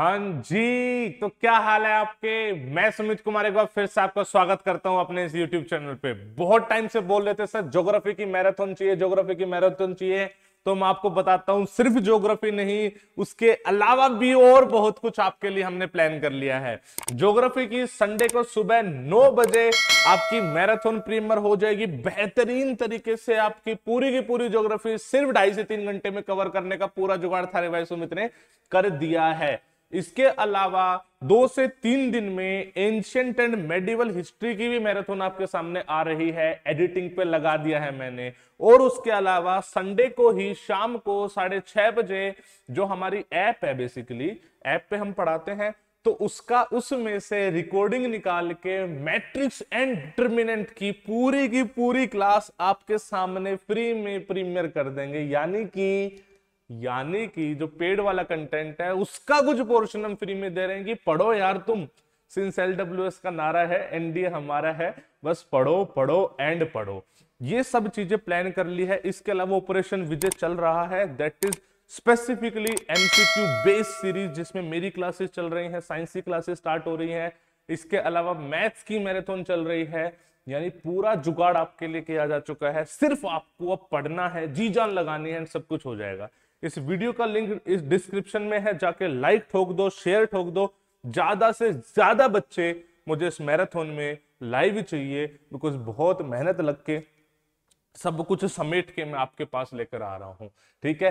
हाँ जी तो क्या हाल है आपके मैं सुमित कुमार एक बार फिर से आपका स्वागत करता हूं अपने इस YouTube चैनल पे बहुत टाइम से बोल रहे थे सर ज्योग्राफी की मैराथन चाहिए ज्योग्राफी की मैराथन चाहिए तो मैं आपको बताता हूं सिर्फ ज्योग्राफी नहीं उसके अलावा भी और बहुत कुछ आपके लिए हमने प्लान कर लिया है ज्योग्राफी की संडे को सुबह नौ बजे आपकी मैराथन प्रीमियर हो जाएगी बेहतरीन तरीके से आपकी पूरी की पूरी ज्योग्राफी सिर्फ ढाई से तीन घंटे में कवर करने का पूरा जुगाड़ थारे भाई सुमित ने कर दिया है इसके अलावा दो से तीन दिन में एंशियंट एंड मेडिवल हिस्ट्री की भी मैराथन आपके सामने आ रही है एडिटिंग पे लगा दिया है मैंने और उसके अलावा संडे को ही शाम को साढ़े छह बजे जो हमारी ऐप है बेसिकली ऐप पे हम पढ़ाते हैं तो उसका उसमें से रिकॉर्डिंग निकाल के मैट्रिक्स एंड डिटर्मिनेंट की पूरी की पूरी क्लास आपके सामने फ्री में प्रीमियर कर देंगे यानी कि यानी कि जो पेड वाला कंटेंट है उसका कुछ पोर्शन हम फ्री में दे रहे हैं कि पढ़ो यार तुम सिंस एल डब्ल्यू एस का नारा है एनडीए हमारा है बस पढ़ो पढ़ो एंड पढ़ो ये सब चीजें प्लान कर ली है इसके अलावा ऑपरेशन विजय चल रहा है that is specifically MCQ based series जिसमें मेरी क्लासेस चल रही हैं साइंस की क्लासेस स्टार्ट हो रही हैं इसके अलावा मैथ्स की मैराथन चल रही है यानी पूरा जुगाड़ आपके लिए किया जा चुका है सिर्फ आपको अब पढ़ना है जी जान लगानी है सब कुछ हो जाएगा इस वीडियो का लिंक इस डिस्क्रिप्शन में है जाके लाइक ठोक दो शेयर ठोक दो ज्यादा से ज्यादा बच्चे मुझे इस मैराथन में लाइव चाहिए बिकॉज बहुत मेहनत लग के सब कुछ समेट के मैं आपके पास लेकर आ रहा हूं ठीक है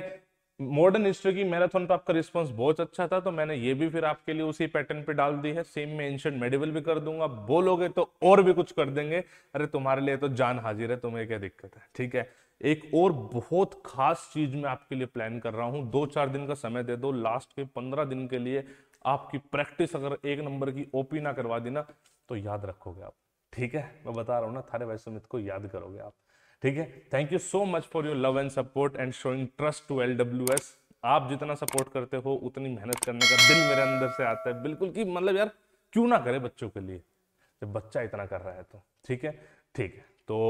मॉडर्न हिस्ट्री की मैराथन पर आपका रिस्पांस बहुत अच्छा था तो मैंने ये भी फिर आपके लिए उसी पैटर्न पे डाल दी है सेम में एंशियंट मेडिवल भी कर दूंगा बोलोगे तो और भी कुछ कर देंगे अरे तुम्हारे लिए तो जान हाजिर है तुम्हें क्या दिक्कत है ठीक है एक और बहुत खास चीज मैं आपके लिए प्लान कर रहा हूँ दो चार दिन का समय दे दो लास्ट के पंद्रह दिन के लिए आपकी प्रैक्टिस अगर एक नंबर की ओपी ना करवा दी ना तो याद रखोगे आप ठीक है मैं बता रहा हूँ ना थारे वैसे मित्र को याद करोगे आप ठीक है thank you so much for your love and support and showing trust to L W S आप जितना सपोर्ट करते हो उतनी मेहनत करने का दिल मेरे अंदर से आता है बिल्कुल कि मतलब यार क्यों ना करे बच्चों के लिए जब बच्चा इतना कर रहा है तो ठीक है ठीक है तो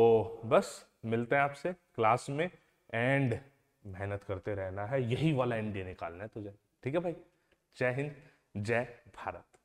बस मिलते हैं आपसे क्लास में एंड मेहनत करते रहना है यही वाला एनडीए निकालना है तुझे ठीक है भाई जय हिंद जय भारत